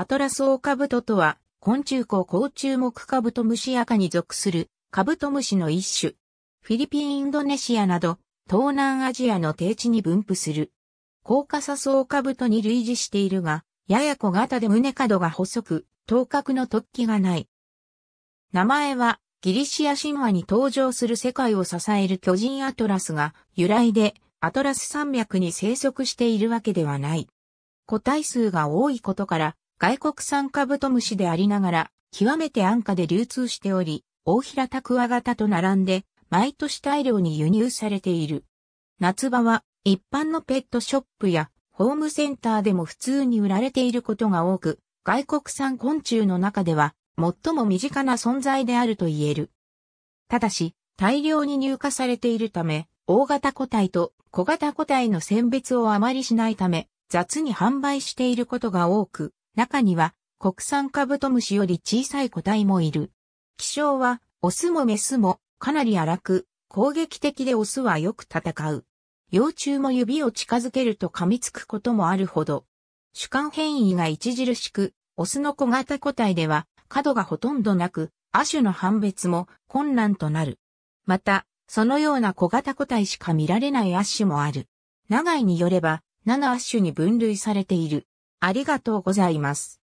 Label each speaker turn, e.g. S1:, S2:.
S1: アトラスオオカブトとは、昆虫湖甲虫目カブトムシ赤に属するカブトムシの一種。フィリピン・インドネシアなど、東南アジアの低地に分布する。コーカサスオオカブトに類似しているが、やや小型で胸角が細く、頭角の突起がない。名前は、ギリシア神話に登場する世界を支える巨人アトラスが由来で、アトラス山脈に生息しているわけではない。個体数が多いことから、外国産カブトムシでありながら、極めて安価で流通しており、大平タクワ型と並んで、毎年大量に輸入されている。夏場は、一般のペットショップや、ホームセンターでも普通に売られていることが多く、外国産昆虫の中では、最も身近な存在であると言える。ただし、大量に入荷されているため、大型個体と小型個体の選別をあまりしないため、雑に販売していることが多く、中には国産カブトムシより小さい個体もいる。気象は、オスもメスもかなり荒く、攻撃的でオスはよく戦う。幼虫も指を近づけると噛みつくこともあるほど。主観変異が著しく、オスの小型個体では、角がほとんどなく、亜種の判別も困難となる。また、そのような小型個体しか見られない亜種もある。長いによれば、7亜種に分類されている。ありがとうございます。